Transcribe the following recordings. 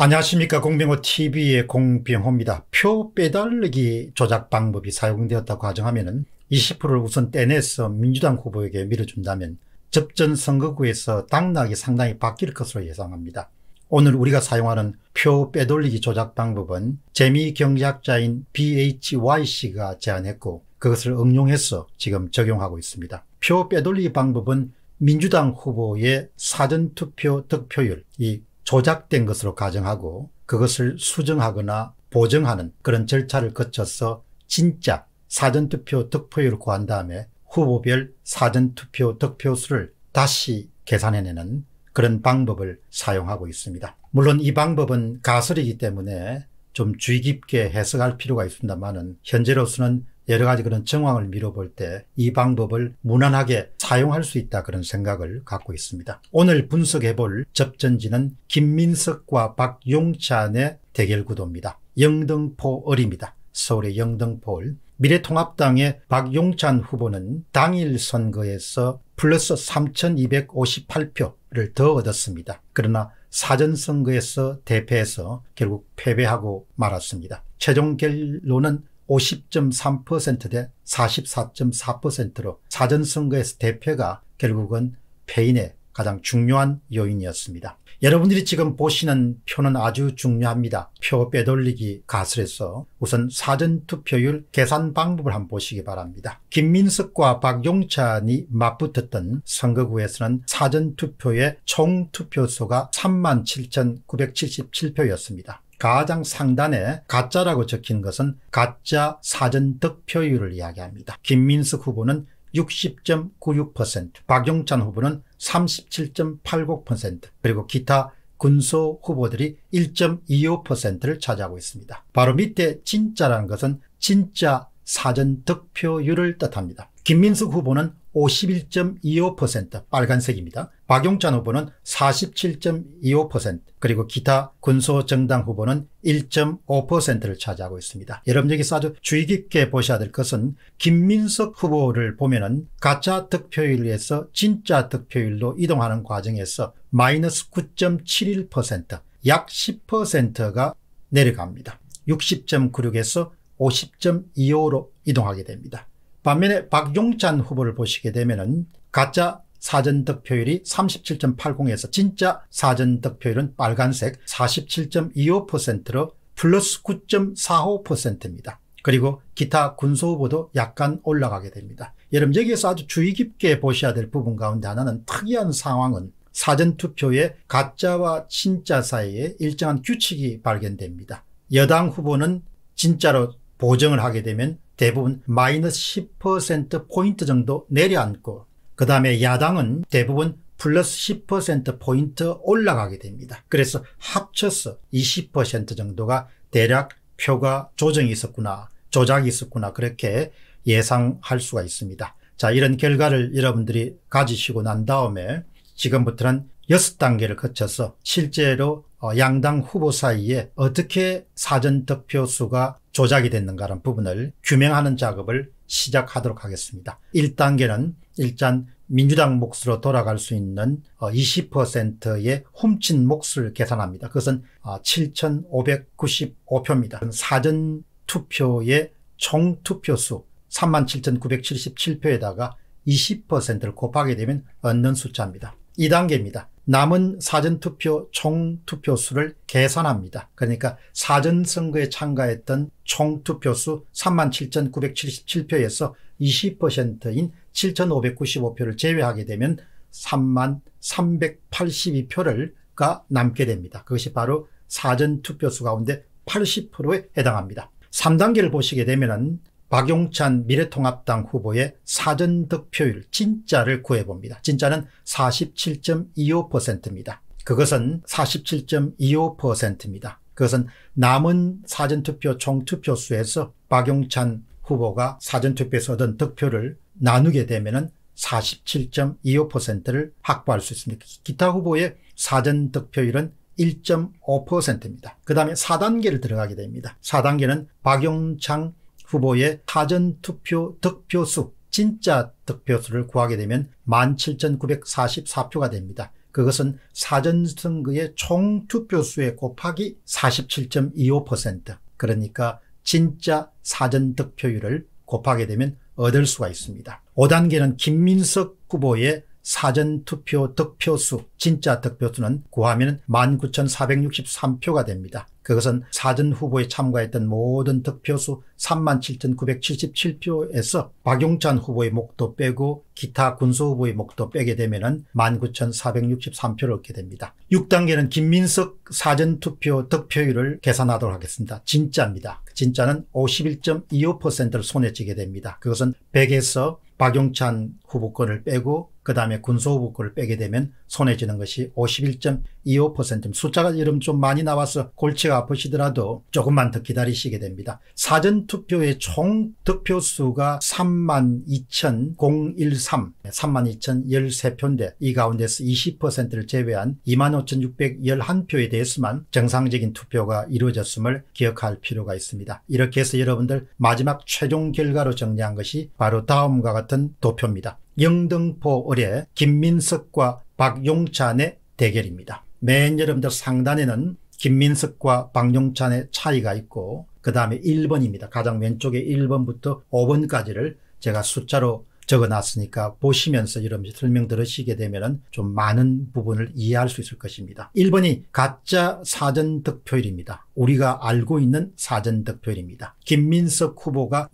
안녕하십니까 공병호 tv의 공병호입니다. 표 빼달리기 조작 방법이 사용되었다고 가정하면 20%를 우선 떼내서 민주당 후보에게 밀어준다면 접전 선거구에서 당락이 상당히 바뀔 것으로 예상합니다. 오늘 우리가 사용하는 표 빼돌리기 조작 방법은 재미경제학자인 BHY씨가 제안했고 그것을 응용해서 지금 적용하고 있습니다. 표 빼돌리기 방법은 민주당 후보의 사전투표 득표율, 이 조작된 것으로 가정하고 그것을 수정하거나 보정하는 그런 절차를 거쳐서 진짜 사전투표 득표율을 구한 다음에 후보별 사전투표 득표수를 다시 계산해내는 그런 방법을 사용하고 있습니다. 물론 이 방법은 가설이기 때문에 좀 주의 깊게 해석할 필요가 있습니다만은 현재로서는 여러 가지 그런 정황을 미뤄볼 때 이 방법을 무난하게 사용할 수 있다 그런 생각을 갖고 있습니다. 오늘 분석해 볼 접전지는 김민석과 박용찬의 대결 구도입니다. 영등포 을입니다. 서울의 영등포 을. 미래통합당의 박용찬 후보는 당일 선거에서 플러스 3,258표를 더 얻었습니다. 그러나 사전선거에서 대패해서 결국 패배하고 말았습니다. 최종 결론은 50.3%대 44.4%로 사전선거에서 대표가 결국은 패인의 가장 중요한 요인이었습니다. 여러분들이 지금 보시는 표는 아주 중요합니다. 표 빼돌리기 가설에서 우선 사전투표율 계산 방법을 한번 보시기 바랍니다. 김민석과 박용찬이 맞붙었던 선거구에서는 사전투표의 총투표수가 37,977표였습니다. 가장 상단에 가짜라고 적힌 것은 가짜 사전 득표율을 이야기합니다. 김민석 후보는 60.96%, 박용찬 후보는 37.89%, 그리고 기타 군소 후보들이 1.25%를 차지하고 있습니다. 바로 밑에 진짜라는 것은 진짜 사전 득표율을 뜻합니다. 김민숙 후보는 51.25% 빨간색입니다. 박용찬 후보는 47.25% 그리고 기타 군소정당 후보는 1.5%를 차지하고 있습니다. 여러분 여기서 아주 주의 깊게 보셔야 될 것은 김민석 후보를 보면은 가짜 득표율에서 진짜 득표율로 이동하는 과정에서 마이너스 9.71%약 10%가 내려갑니다. 60.96에서 50.25로 이동하게 됩니다. 반면에 박용찬 후보를 보시게 되면은 가짜 사전 득표율이 37.80에서 진짜 사전 득표율은 빨간색 47.25%로 플러스 9.45%입니다. 그리고 기타 군소 후보도 약간 올라가게 됩니다. 여러분 여기에서 아주 주의 깊게 보셔야 될 부분 가운데 하나는 특이한 상황은 사전투표에 가짜와 진짜 사이에 일정한 규칙이 발견됩니다. 여당 후보는 진짜로 보정을 하게 되면 대부분 마이너스 10%포인트 정도 내려앉고 그 다음에 야당은 대부분 플러스 10%포인트 올라가게 됩니다. 그래서 합쳐서 20% 정도가 대략 표가 조정이 있었구나 조작이 있었구나 그렇게 예상할 수가 있습니다. 자 이런 결과를 여러분들이 가지시고 난 다음에 지금부터는 여섯 단계를 거쳐서 실제로 어, 양당 후보 사이에 어떻게 사전 득표수가 조작이 됐는가라는 부분을 규명하는 작업을 시작하도록 하겠습니다. 1단계는 일단 민주당 몫으로 돌아갈 수 있는 20%의 어, 훔친 몫을 계산합니다. 그것은 7,595표입니다. 어, 사전 투표의 총 투표수 37,977표에다가 20%를 곱하게 되면 얻는 숫자입니다. 2단계입니다. 남은 사전투표 총투표수를 계산합니다. 그러니까 사전선거에 참가했던 총투표수 37,977표에서 20%인 7,595표를 제외하게 되면 3 382표를가 남게 됩니다. 그것이 바로 사전투표수 가운데 80%에 해당합니다. 3단계를 보시게 되면 박용찬 미래통합당 후보의 사전 득표율 진짜를 구해봅니다. 진짜는 47.25%입니다. 그것은 47.25%입니다. 그것은 남은 사전투표 총투표수에서 박용찬 후보가 사전투표에서 얻은 득표를 나누게 되면 47.25%를 확보할 수 있습니다. 기타 후보의 사전 득표율은 1.5%입니다. 그 다음에 4단계를 들어가게 됩니다. 4단계는 박용창 후보의 사전투표 득표수 진짜 득표수를 구하게 되면 17,944표가 됩니다. 그것은 사전선거의 총 투표수의 곱하기 47.25% 그러니까 진짜 사전 득표율을 곱하게 되면 얻을 수가 있습니다. 5단계는 김민석 후보의 사전투표 득표수 진짜 득표수는 구하면 19,463표가 됩니다. 그것은 사전 후보에 참가했던 모든 득표수 37,977표에서 박용찬 후보의 목도 빼고 기타 군수 후보의 목도 빼게 되면 19,463표를 얻게 됩니다. 6단계는 김민석 사전투표 득표율을 계산하도록 하겠습니다. 진짜입니다. 진짜는 51.25%를 손에 쥐게 됩니다. 그것은 100에서 박용찬 후보권을 빼고 그 다음에 군소부국을 빼게 되면 손해지는 것이 51.25% 숫자가 이름 좀 많이 나와서 골치가 아프시더라도 조금만 더 기다리시게 됩니다. 사전투표의 총 득표수가 32,013, 32,013표인데 이 가운데서 20%를 제외한 25,611표에 대해서만 정상적인 투표가 이루어졌음을 기억할 필요가 있습니다. 이렇게 해서 여러분들 마지막 최종 결과로 정리한 것이 바로 다음과 같은 도표입니다. 영등포 을의 김민석과 박용찬의 대결입니다. 맨여러들 상단에는 김민석과 박용찬의 차이가 있고 그 다음에 1번입니다. 가장 왼쪽에 1번부터 5번까지를 제가 숫자로 적어놨으니까 보시면서 이런 설명 들으시게 되면 좀 많은 부분을 이해할 수 있을 것입니다. 1번이 가짜 사전 득표율입니다. 우리가 알고 있는 사전 득표율입니다. 김민석 후보가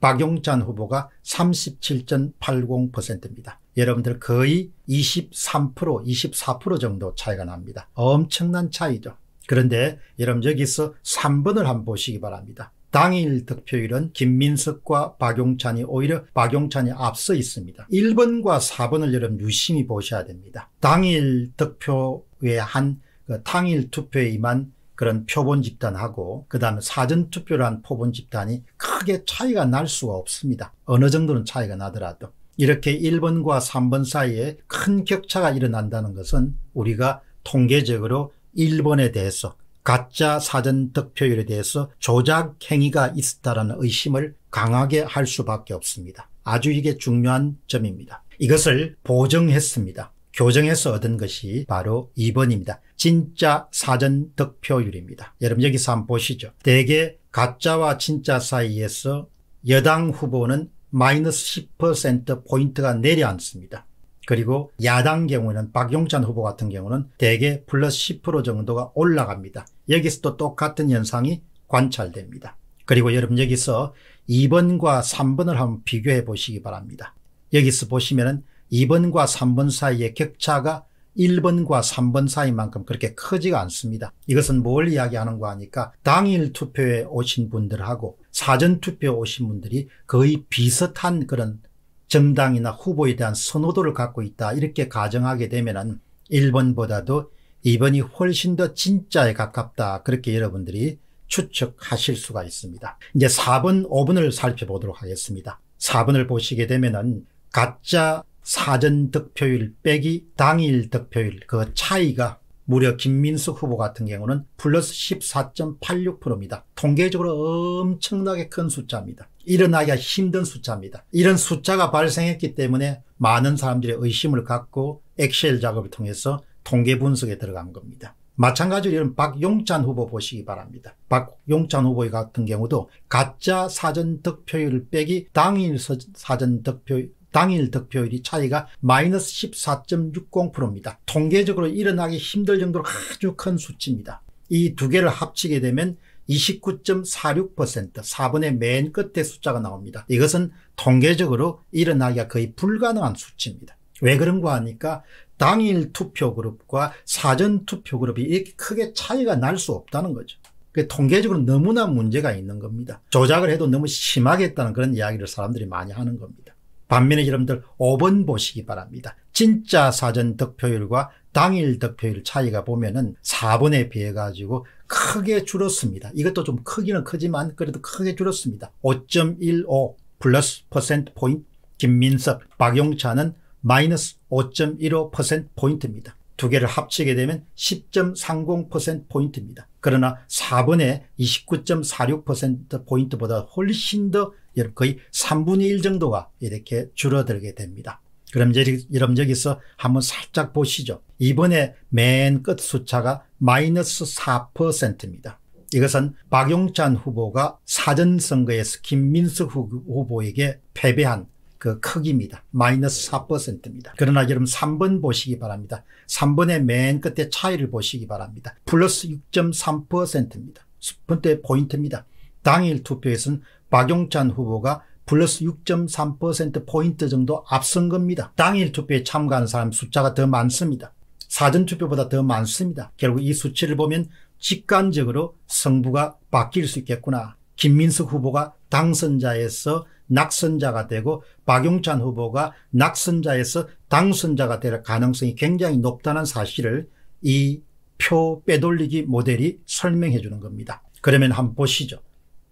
박용찬 후보가 37.80%입니다. 여러분들 거의 23% 24% 정도 차이가 납니다. 엄청난 차이죠. 그런데 여러분 여기서 3번을 한번 보시기 바랍니다. 당일 득표율은 김민석과 박용찬이 오히려 박용찬이 앞서 있습니다. 1번과 4번을 여러분 유심히 보셔야 됩니다. 당일 득표에한그 당일 투표에 임한 그런 표본 집단하고 그 다음에 사전투표란 표본 집단이 크게 차이가 날 수가 없습니다. 어느 정도는 차이가 나더라도. 이렇게 1번과 3번 사이에 큰 격차가 일어난다는 것은 우리가 통계적으로 1번에 대해서 가짜 사전 득표율에 대해서 조작 행위가 있었다라는 의심을 강하게 할 수밖에 없습니다. 아주 이게 중요한 점입니다. 이것을 보정했습니다. 교정해서 얻은 것이 바로 2번입니다. 진짜 사전 득표율입니다. 여러분 여기서 한번 보시죠. 대개 가짜와 진짜 사이에서 여당 후보는 마이너스 10%포인트가 내려앉습니다. 그리고 야당 경우에는 박용찬 후보 같은 경우는 대개 플러스 10% 정도가 올라갑니다. 여기서도 똑같은 현상이 관찰됩니다. 그리고 여러분 여기서 2번과 3번을 한번 비교해 보시기 바랍니다. 여기서 보시면은 2번과 3번 사이의 격차가 1번과 3번 사이만큼 그렇게 크지가 않습니다. 이것은 뭘 이야기하는가 하니까 당일 투표에 오신 분들하고 사전 투표에 오신 분들이 거의 비슷한 그런 정당이나 후보에 대한 선호도를 갖고 있다 이렇게 가정하게 되면은 1번보다도 2번이 훨씬 더 진짜에 가깝다 그렇게 여러분들이 추측하실 수가 있습니다. 이제 4번, 5번을 살펴보도록 하겠습니다. 4번을 보시게 되면은 가짜 사전 득표율 빼기 당일 득표율 그 차이가 무려 김민석 후보 같은 경우는 플러스 14.86%입니다. 통계적으로 엄청나게 큰 숫자입니다. 일어나기가 힘든 숫자입니다. 이런 숫자가 발생했기 때문에 많은 사람들의 의심을 갖고 엑셀 작업을 통해서 통계 분석에 들어간 겁니다. 마찬가지로 이런 박용찬 후보 보시기 바랍니다. 박용찬 후보 같은 경우도 가짜 사전 득표율 빼기 당일 사전 득표율 당일 득표율이 차이가 마이너스 14.60%입니다. 통계적으로 일어나기 힘들 정도로 아주 큰 수치입니다. 이 두 개를 합치게 되면 29.46% 4분의맨 끝에 숫자가 나옵니다. 이것은 통계적으로 일어나기가 거의 불가능한 수치입니다. 왜 그런가 하니까 당일 투표 그룹과 사전 투표 그룹이 이렇게 크게 차이가 날 수 없다는 거죠. 그 통계적으로 너무나 문제가 있는 겁니다. 조작을 해도 너무 심하게 했다는 그런 이야기를 사람들이 많이 하는 겁니다. 반면에 여러분들 5번 보시기 바랍니다. 진짜 사전 득표율과 당일 득표율 차이가 보면은 4번에 비해 가지고 크게 줄었습니다. 이것도 좀 크기는 크지만 그래도 크게 줄었습니다. 5.15 플러스 퍼센트 포인트 김민섭, 박용찬은 마이너스 5.15% 퍼센트 포인트입니다. 두 개를 합치게 되면 10.30% 포인트입니다. 그러나 4번에 29.46% 포인트보다 훨씬 더 여러분 거의 3분의 1 정도가 이렇게 줄어들게 됩니다. 그럼 여러분 여기서 한번 살짝 보시죠. 이번에 맨 끝 숫자가 마이너스 4%입니다. 이것은 박용찬 후보가 사전선거에서 김민수 후보에게 패배한 그 크기입니다. 마이너스 4%입니다. 그러나 여러분 3번 보시기 바랍니다. 3번의 맨 끝에 차이를 보시기 바랍니다. 플러스 6.3%입니다. 10번째 포인트입니다. 당일 투표에서는 박용찬 후보가 플러스 6.3%포인트 정도 앞선 겁니다. 당일 투표에 참가한 사람 숫자가 더 많습니다. 사전투표보다 더 많습니다. 결국 이 수치를 보면 직관적으로 성부가 바뀔 수 있겠구나. 김민석 후보가 당선자에서 낙선자가 되고 박용찬 후보가 낙선자에서 당선자가 될 가능성이 굉장히 높다는 사실을 이 표 빼돌리기 모델이 설명해 주는 겁니다. 그러면 한번 보시죠.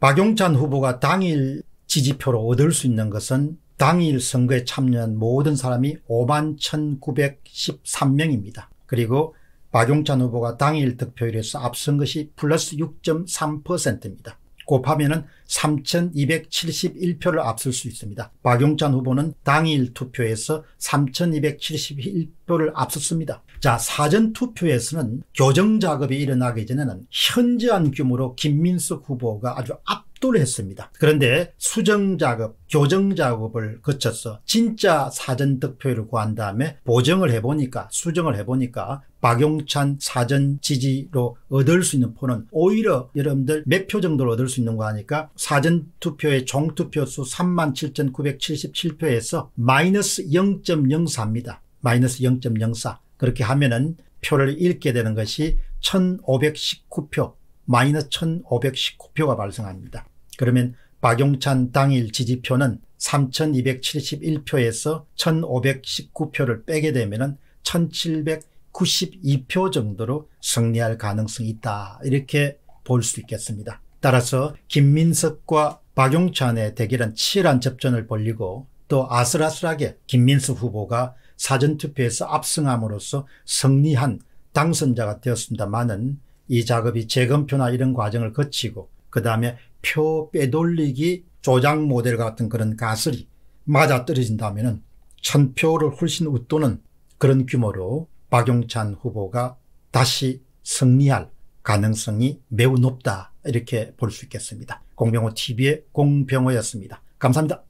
박용찬 후보가 당일 지지표로 얻을 수 있는 것은 당일 선거에 참여한 모든 사람이 5만 1913명입니다. 그리고 박용찬 후보가 당일 득표율에서 앞선 것이 플러스 6.3%입니다. 곱하면 은 3,271표를 앞설 수 있습니다. 박용찬 후보는 당일 투표에서 3,271표를 앞섰습니다. 자 사전투표에서는 교정작업이 일어나기 전에는 현저한 규모로 김민숙 후보가 아주 압도를 했습니다. 그런데 수정작업 교정작업을 거쳐서 진짜 사전득표율을 구한 다음에 보정을 해보니까 수정을 해보니까 박용찬 사전 지지로 얻을 수 있는 표는 오히려 여러분들 몇 표 정도를 얻을 수 있는 거 하니까 사전투표의 종투표수 37,977표에서 마이너스 0.04입니다. 마이너스 0.04. 그렇게 하면은 표를 잃게 되는 것이 1519표 마이너스 1519표가 발생합니다. 그러면 박용찬 당일 지지표는 3271표에서 1519표를 빼게 되면 1792표 정도로 승리할 가능성이 있다 이렇게 볼 수 있겠습니다. 따라서 김민석과 박용찬의 대결은 치열한 접전을 벌리고 또 아슬아슬하게 김민석 후보가 사전투표에서 압승함으로써 승리한 당선자가 되었습니다만은 이 작업이 재검표나 이런 과정을 거치고 그 다음에 표 빼돌리기 조작 모델 같은 그런 가설이 맞아떨어진다면 천 표를 훨씬 웃도는 그런 규모로 박용찬 후보가 다시 승리할 가능성이 매우 높다 이렇게 볼 수 있겠습니다. 공병호 TV의 공병호였습니다. 감사합니다.